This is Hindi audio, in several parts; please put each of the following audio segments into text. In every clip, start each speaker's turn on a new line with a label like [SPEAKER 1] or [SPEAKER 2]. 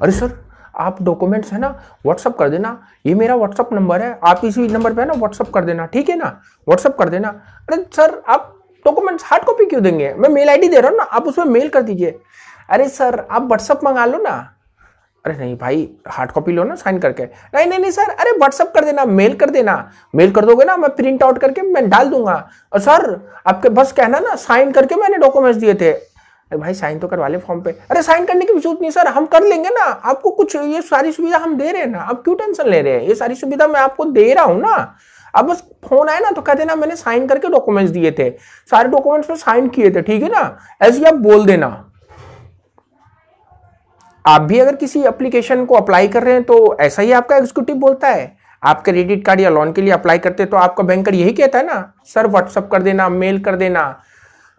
[SPEAKER 1] अरे सर आप डॉक्यूमेंट्स है ना व्हाट्सअप कर देना ये मेरा व्हाट्सअप नंबर है आप इसी नंबर पे है ना व्हाट्सअप कर देना ठीक है ना व्हाट्सअप कर देना अरे सर आप डॉक्यूमेंट्स हार्ड कॉपी क्यों देंगे मैं मेल आईडी दे रहा हूँ ना आप उसमें मेल कर दीजिए अरे सर आप व्हाट्सअप मंगा लो ना अरे नहीं भाई हार्ड कॉपी लो ना साइन करके नहीं नहीं नहीं सर अरे व्हाट्सअप कर देना मेल कर देना मेल कर दोगे ना मैं प्रिंट आउट करके मैं डाल दूंगा और सर आपके बस कहना ना साइन करके मैंने डॉक्यूमेंट्स दिए थे अरे भाई साइन तो करवा ले फॉर्म पे अरे साइन करने की जरूरत नहीं सर हम कर लेंगे ना आपको कुछ ये सारी सुविधा हम दे रहे हैं ना आप क्यों टेंशन ले रहे हैं ये सारी सुविधा मैं आपको दे रहा हूँ ना अब बस फोन आया ना तो कहते ना मैंने साइन करके डॉक्यूमेंट्स दिए थे सारे डॉक्यूमेंट्स में साइन किए थे ठीक है ना ऐसे आप बोल देना आप भी अगर किसी एप्लीकेशन को अप्लाई कर रहे हैं तो ऐसा ही आपका एग्जीक्यूटिव बोलता है आप क्रेडिट कार्ड या लोन के लिए अप्लाई करते हैं तो आपका बैंकर यही कहता है ना सर व्हाट्सअप कर देना मेल कर देना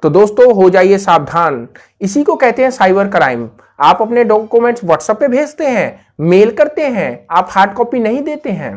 [SPEAKER 1] तो दोस्तों हो जाइए सावधान इसी को कहते हैं साइबर क्राइम आप अपने डॉक्यूमेंट्स व्हाट्सएप पे भेजते हैं मेल करते हैं आप हार्ड कॉपी नहीं देते हैं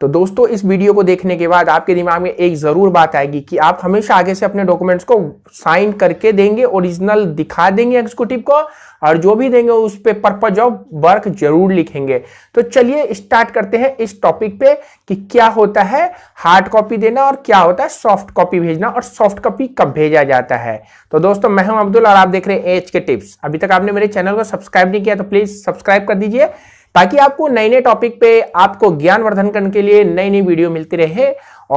[SPEAKER 1] तो दोस्तों इस वीडियो को देखने के बाद आपके दिमाग में एक ज़रूर बात आएगी कि आप हमेशा आगे से अपने डॉक्यूमेंट्स को साइन करके देंगे ओरिजिनल दिखा देंगे एग्जीक्यूटिव को और जो भी देंगे उस पर पर्पज ऑफ वर्क जरूर लिखेंगे तो चलिए स्टार्ट करते हैं इस टॉपिक पे कि क्या होता है हार्ड कॉपी देना और क्या होता है सॉफ्ट कॉपी भेजना और सॉफ्ट कॉपी कब भेजा जाता है तो दोस्तों मैं हूं अब्दुल और आप देख रहे हैं एच के टिप्स अभी तक आपने मेरे चैनल को सब्सक्राइब नहीं किया तो प्लीज़ सब्सक्राइब कर दीजिए ताकि आपको नए नए टॉपिक पे आपको ज्ञानवर्धन करने के लिए नई नई वीडियो मिलती रहे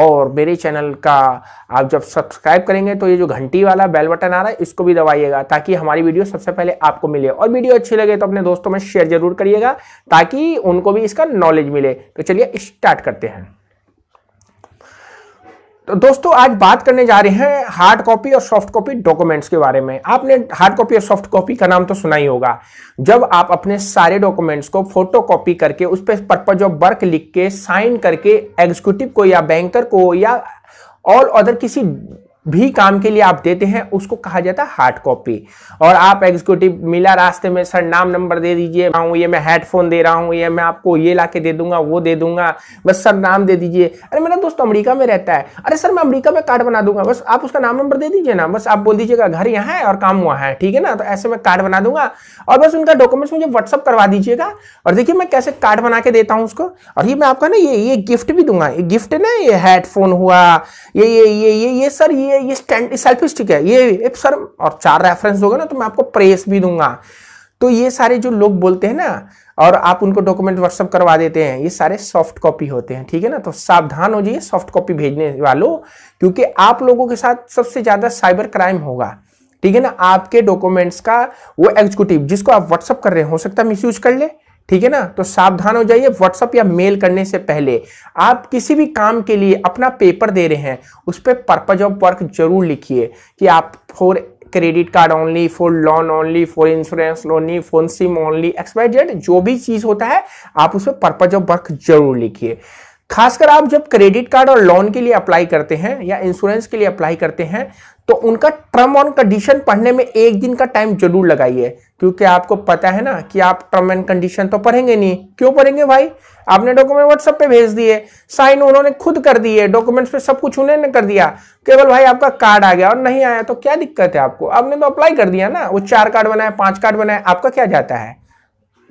[SPEAKER 1] और मेरे चैनल का आप जब सब्सक्राइब करेंगे तो ये जो घंटी वाला बेल बटन आ रहा है इसको भी दबाइएगा ताकि हमारी वीडियो सबसे पहले आपको मिले और वीडियो अच्छी लगे तो अपने दोस्तों में शेयर जरूर करिएगा ताकि उनको भी इसका नॉलेज मिले तो चलिए स्टार्ट करते हैं दोस्तों आज बात करने जा रहे हैं हार्ड कॉपी और सॉफ्ट कॉपी डॉक्यूमेंट्स के बारे में आपने हार्ड कॉपी और सॉफ्ट कॉपी का नाम तो सुना ही होगा जब आप अपने सारे डॉक्यूमेंट्स को फोटो कॉपी करके उस पर पर्पज ऑफ वर्क लिख के साइन करके एग्जीक्यूटिव को या बैंकर को या ऑल अदर किसी भी काम के लिए आप देते हैं उसको कहा जाता है हार्ड कॉपी और आप एग्जीक्यूटिव मिला रास्ते में सर नाम नंबर दे दीजिए ये मैं हेडफोन दे रहा हूँ ये मैं आपको ये ला के दे दूंगा वो दे दूंगा बस सर नाम दे दीजिए अरे मेरा दोस्त अमेरिका में रहता है अरे सर मैं अमेरिका में कार्ड बना दूंगा बस आप उसका नाम नंबर दे दीजिए ना बस आप बोल दीजिएगा घर यहाँ है और काम हुआ है ठीक है ना तो ऐसे में कार्ड बना दूंगा और बस उनका डॉक्यूमेंट्स मुझे व्हाट्सअप करवा दीजिएगा और देखिए मैं कैसे कार्ड बना के देता हूँ उसको और ये मैं आपका ना ये ये गिफ्ट भी दूंगा गिफ्ट ना ये हेडफोन हुआ ये ये ये ये सर ये ये ये स्टैंड सेल्फिस्टिक है ये एक सर और चार रेफरेंस दोगे ना तो मैं आपको प्रेस भी दूंगा तो ये सारे जो लोग बोलते हैं ना और आप उनको डॉक्यूमेंट व्हाट्सअप करवा देते हैं ये सारे सॉफ्ट कॉपी होते हैं ठीक है ना तो सावधान हो जाइए सॉफ्ट कॉपी भेजने वालों क्योंकि आप लोगों के साथ सबसे ज़्यादा साइबर क्राइम होगा ठीक है ना आपके डॉक्यूमेंट्स का वो एग्जीक्यूटिव जिसको आप व्हाट्सअप कर रहे हैं हो सकता है मिसयूज कर ले ठीक है ना तो सावधान हो जाइए व्हाट्सअप या मेल करने से पहले आप किसी भी काम के लिए अपना पेपर दे रहे हैं उस पर पर्पज ऑफ वर्क जरूर लिखिए कि आप for credit card only for loan only for insurance only phone SIM only expire जो भी चीज होता है आप उस पर्पज ऑफ वर्क जरूर लिखिए खासकर आप जब क्रेडिट कार्ड और लोन के लिए अप्लाई करते हैं या इंश्योरेंस के लिए अप्लाई करते हैं तो उनका ट्रम ऑन कंडीशन पढ़ने में एक दिन का टाइम जरूर लगाइए क्योंकि आपको पता है ना कि आप ट्रम एंड कंडीशन तो पढ़ेंगे नहीं क्यों पढ़ेंगे भाई आपने डॉक्यूमेंट व्हाट्सएप पे भेज दिए साइन उन्होंने खुद कर दिए डॉक्यूमेंट्स पे सब कुछ उन्होंने कर दिया केवल भाई आपका कार्ड आ गया और नहीं आया तो क्या दिक्कत है आपको आपने तो अप्लाई कर दिया ना वो चार कार्ड बनाए पांच कार्ड बनाए आपका क्या जाता है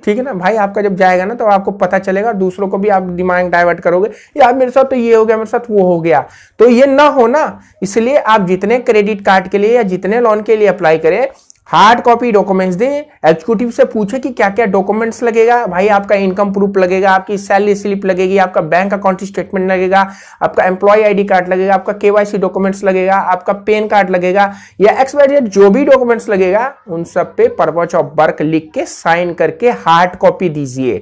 [SPEAKER 1] ठीक है ना भाई आपका जब जाएगा ना तो आपको पता चलेगा दूसरों को भी आप दिमाग डाइवर्ट करोगे यार मेरे साथ तो ये हो गया मेरे साथ वो हो गया तो ये ना हो ना इसलिए आप जितने क्रेडिट कार्ड के लिए या जितने लोन के लिए अप्लाई करें हार्ड कॉपी डॉक्यूमेंट्स दें एग्जीक्यूटिव से पूछे कि क्या क्या डॉक्यूमेंट्स लगेगा भाई आपका इनकम प्रूफ लगेगा आपकी सैलरी स्लिप लगेगी आपका बैंक अकाउंट स्टेटमेंट लगेगा आपका एम्प्लॉय आईडी कार्ड लगेगा आपका केवाईसी डॉक्यूमेंट्स लगेगा आपका पेन कार्ड लगेगा या एक्सपायर जो भी डॉक्यूमेंट्स लगेगा उन सब पे परवच ऑफ वर्क लिख के साइन करके हार्ड कॉपी दीजिए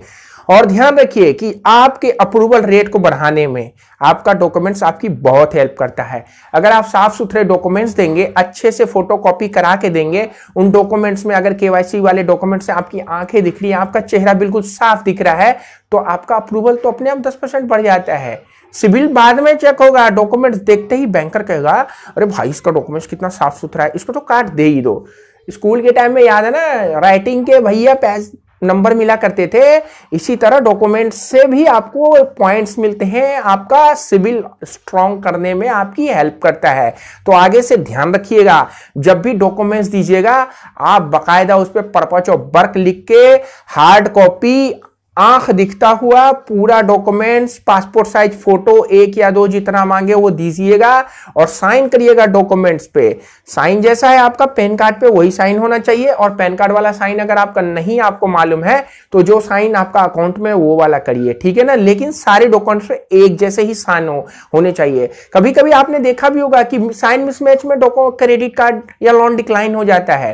[SPEAKER 1] और ध्यान रखिए कि आपके अप्रूवल रेट को बढ़ाने में आपका डॉक्यूमेंट्स आपकी बहुत हेल्प करता है अगर आप साफ सुथरे डॉक्यूमेंट्स देंगे अच्छे से फोटोकॉपी करा के देंगे उन डॉक्यूमेंट्स में अगर केवाईसी वाले डॉक्यूमेंट्स से आपकी आंखें दिख रही है आपका चेहरा बिल्कुल साफ दिख रहा है तो आपका अप्रूवल तो अपने आप दस परसेंट बढ़ जाता है सिविल बाद में चेक होगा डॉक्यूमेंट्स देखते ही बैंकर कहेगा अरे भाई इसका डॉक्यूमेंट्स कितना साफ सुथरा है इसको तो काट दे ही दो स्कूल के टाइम में याद है ना राइटिंग के भैया नंबर मिला करते थे इसी तरह डॉक्यूमेंट से भी आपको पॉइंट्स मिलते हैं आपका सिविल स्ट्रॉन्ग करने में आपकी हेल्प करता है तो आगे से ध्यान रखिएगा जब भी डॉक्यूमेंट्स दीजिएगा आप बकायदा उस पर पर्पज ऑफ वर्क लिख के हार्ड कॉपी आंख दिखता हुआ पूरा डॉक्यूमेंट्स पासपोर्ट साइज फोटो एक या दो जितना मांगे वो दीजिएगा और साइन करिएगा डॉक्यूमेंट्स पे साइन जैसा है आपका पैन कार्ड पे वही साइन होना चाहिए और पैन कार्ड वाला साइन अगर आपका नहीं आपको मालूम है तो जो साइन आपका अकाउंट में वो वाला करिए ठीक है ना लेकिन सारे डॉक्यूमेंट्स पे एक जैसे ही साइन हो, होने चाहिए कभी कभी आपने देखा भी होगा कि साइन मिसमैच में क्रेडिट कार्ड या लोन डिक्लाइन हो जाता है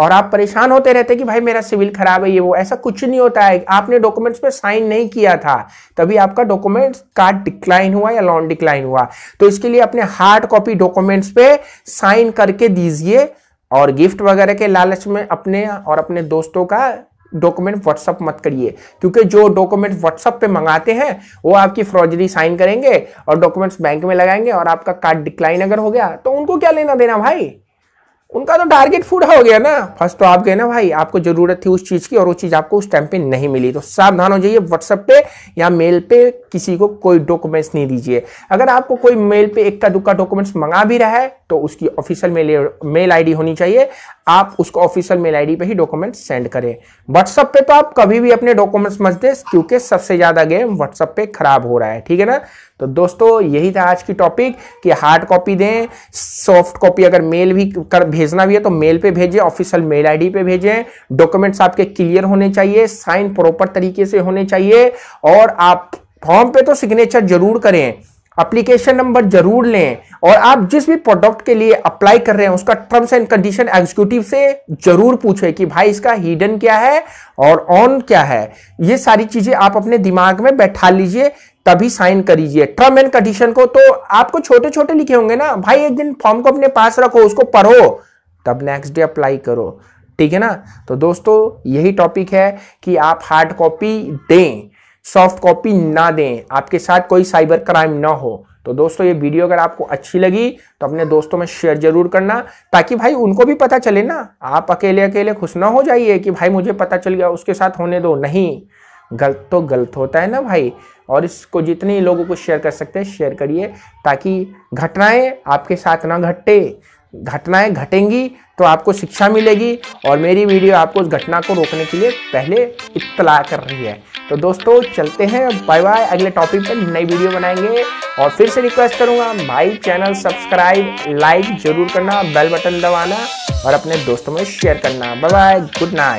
[SPEAKER 1] और आप परेशान होते रहते कि भाई मेरा सिविल खराब है ये वो ऐसा कुछ नहीं होता है आपने डॉक्यूमेंट्स पे साइन नहीं किया था तभी आपका डॉक्यूमेंट कार्ड डिक्लाइन हुआ या लोन डिक्लाइन हुआ तो इसके लिए अपने हार्ड कॉपी डॉक्यूमेंट्स पे साइन करके दीजिए और गिफ्ट वगैरह के लालच में अपने और अपने दोस्तों का डॉक्यूमेंट व्हाट्सअप मत करिए क्योंकि जो डॉक्यूमेंट व्हाट्सअप पे मंगाते हैं वो आपकी फ्रॉजरी साइन करेंगे और डॉक्यूमेंट्स बैंक में लगाएंगे और आपका कार्ड डिक्लाइन अगर हो गया तो उनको क्या लेना देना भाई उनका तो टारगेट फूड हो गया ना फर्स्ट तो आप गए ना भाई आपको जरूरत थी उस चीज की और वो चीज आपको उस टाइम पे नहीं मिली तो सावधान हो जाइए व्हाट्सएप पे या मेल पे किसी को कोई डॉक्यूमेंट्स नहीं दीजिए अगर आपको कोई मेल पे एक का दुक्का डॉक्यूमेंट्स मंगा भी रहा है तो उसकी ऑफिशियल मेल मेल आईडी होनी चाहिए आप उसको ऑफिशियल मेल आईडी पे ही डॉक्यूमेंट सेंड करें व्हाट्सअप पे तो आप कभी भी अपने डॉक्यूमेंट्स मत दें क्योंकि सबसे ज़्यादा गेम व्हाट्सअप पे खराब हो रहा है ठीक है ना तो दोस्तों यही था आज की टॉपिक कि हार्ड कॉपी दें सॉफ्ट कॉपी अगर मेल भी कर भेजना भी है तो मेल पे भेजें ऑफिशियल मेल आईडी पे भेजें डॉक्यूमेंट्स आपके क्लियर होने चाहिए साइन प्रॉपर तरीके से होने चाहिए और आप फॉर्म पे तो सिग्नेचर जरूर करें अप्लीकेशन नंबर जरूर लें और आप जिस भी प्रोडक्ट के लिए अप्लाई कर रहे हैं उसका टर्म्स एंड कंडीशन एग्जीक्यूटिव से जरूर पूछें कि भाई इसका हिडन क्या है और ऑन क्या है ये सारी चीजें आप अपने दिमाग में बैठा लीजिए तभी साइन करीजिए टर्म एंड कंडीशन को तो आपको छोटे छोटे लिखे होंगे ना भाई एक दिन फॉर्म को अपने पास रखो उसको पढ़ो तब नेक्स्ट डे अप्लाई करो ठीक है ना तो दोस्तों यही टॉपिक है कि आप हार्ड कॉपी दें सॉफ्ट कॉपी ना दें आपके साथ कोई साइबर क्राइम ना हो तो दोस्तों ये वीडियो अगर आपको अच्छी लगी तो अपने दोस्तों में शेयर जरूर करना ताकि भाई उनको भी पता चले ना आप अकेले अकेले खुश ना हो जाइए कि भाई मुझे पता चल गया उसके साथ होने दो नहीं गलत तो गलत होता है ना भाई और इसको जितने लोगों को शेयर कर सकते हैं शेयर करिए ताकि घटनाएं आपके साथ ना घटे घटनाएं घटेंगी तो आपको शिक्षा मिलेगी और मेरी वीडियो आपको उस घटना को रोकने के लिए पहले इतला कर रही है तो दोस्तों चलते हैं बाय बाय अगले टॉपिक पर नई वीडियो बनाएंगे और फिर से रिक्वेस्ट करूंगा भाई चैनल सब्सक्राइब लाइक जरूर करना बेल बटन दबाना और अपने दोस्तों में शेयर करना बाय बाय गुड नाइट